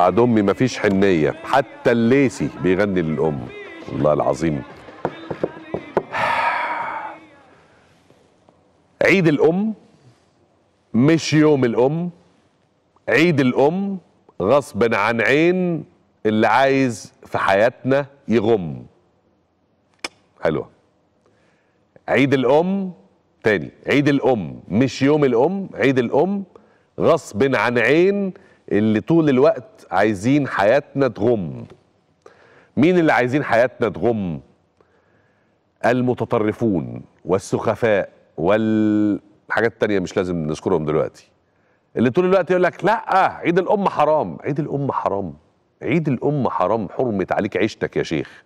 بعد امي مفيش حنيه حتى الليسي بيغني للام والله العظيم عيد الام مش يوم الام عيد الام غصب عن عين اللي عايز في حياتنا يغم حلوه عيد الام تاني عيد الام مش يوم الام عيد الام غصب عن عين اللي طول الوقت عايزين حياتنا تغم مين اللي عايزين حياتنا تغم المتطرفون والسخفاء والحاجات التانية مش لازم نذكرهم دلوقتي اللي طول الوقت يقول لك لا عيد الأم حرام عيد الأم حرام عيد الأم حرام حرمت عليك عيشتك يا شيخ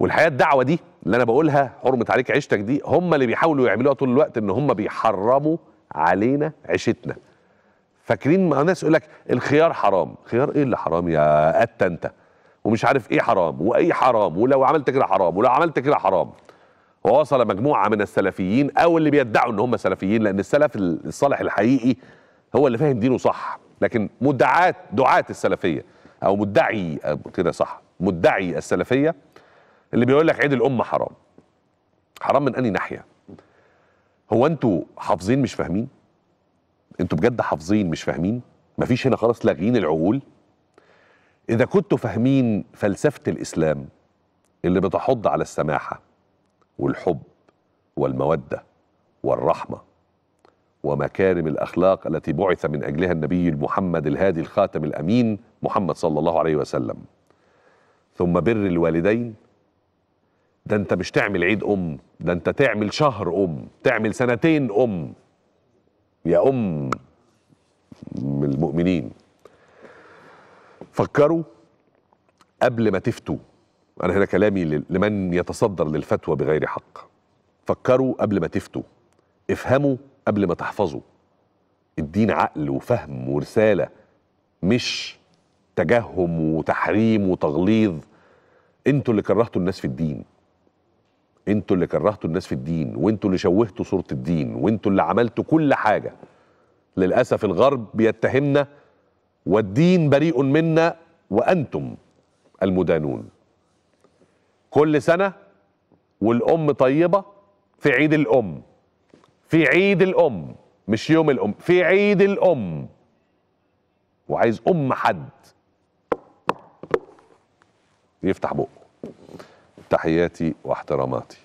والحقيقه الدعوه دي اللي انا بقولها حرمت عليك عيشتك دي هم اللي بيحاولوا يعملوها طول الوقت ان هم بيحرموا علينا عيشتنا فاكرين ما ناس يقول لك الخيار حرام خيار ايه اللي حرام يا قتا انت ومش عارف ايه حرام واي حرام ولو عملت كده حرام ولو عملت كده حرام ووصل مجموعه من السلفيين او اللي بيدعوا ان هم سلفيين لان السلف الصالح الحقيقي هو اللي فاهم دينه صح لكن مدعات دعاة السلفيه او مدعي كده صح مدعي السلفيه اللي بيقول لك عيد الامه حرام حرام من اني ناحيه هو انتوا حافظين مش فاهمين انتوا بجد حافظين مش فاهمين مفيش هنا خلاص لاغيين العقول اذا كنتوا فاهمين فلسفه الاسلام اللي بتحض على السماحه والحب والموده والرحمه ومكارم الاخلاق التي بعث من اجلها النبي المحمد الهادي الخاتم الامين محمد صلى الله عليه وسلم ثم بر الوالدين ده انت مش تعمل عيد ام ده انت تعمل شهر ام تعمل سنتين ام يا أم المؤمنين فكروا قبل ما تفتوا انا هنا كلامي لمن يتصدر للفتوى بغير حق فكروا قبل ما تفتوا افهموا قبل ما تحفظوا الدين عقل وفهم ورساله مش تجهم وتحريم وتغليظ انتوا اللي كرهتوا الناس في الدين انتوا اللي كرهتوا الناس في الدين وانتوا اللي شوهتوا صورة الدين وانتوا اللي عملتوا كل حاجة للأسف الغرب بيتهمنا والدين بريء منا وأنتم المدانون كل سنة والأم طيبة في عيد الأم في عيد الأم مش يوم الأم في عيد الأم وعايز أم حد يفتح بقه تحياتي واحتراماتي